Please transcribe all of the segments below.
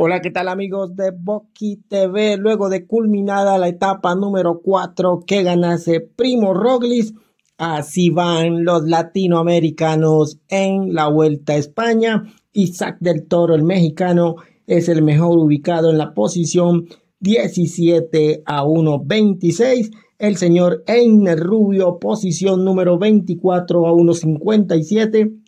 Hola, ¿qué tal amigos de boqui TV? Luego de culminada la etapa número 4 que ganase Primo Roglis. así van los latinoamericanos en la Vuelta a España. Isaac del Toro, el mexicano, es el mejor ubicado en la posición 17 a 1.26. El señor Einer Rubio, posición número 24 a 1.57.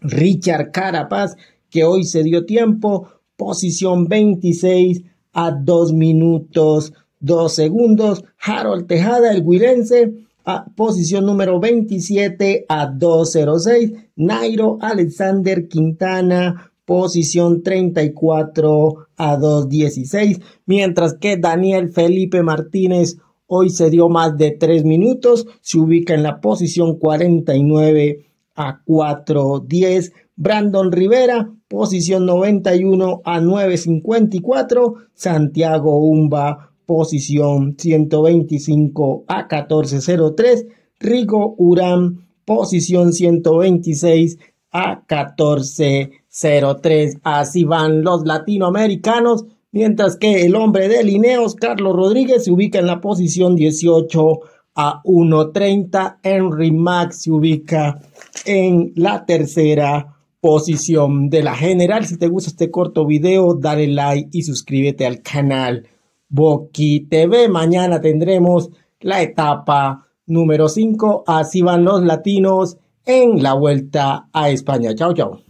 Richard Carapaz, que hoy se dio tiempo, posición 26 a 2 minutos 2 segundos. Harold Tejada, el guilense a posición número 27 a 206. Nairo Alexander Quintana, posición 34 a 216. Mientras que Daniel Felipe Martínez hoy se dio más de 3 minutos, se ubica en la posición 49 a 410. Brandon Rivera, posición 91 a 954. Santiago Umba, posición 125 a 1403. Rigo Urán, posición 126 a 1403. Así van los latinoamericanos. Mientras que el hombre de Lineos, Carlos Rodríguez, se ubica en la posición 18 a 1.30. Henry Max se ubica en la tercera posición de la general. Si te gusta este corto video, dale like y suscríbete al canal Boqui TV. Mañana tendremos la etapa número 5. Así van los latinos en la vuelta a España. Chao, chao.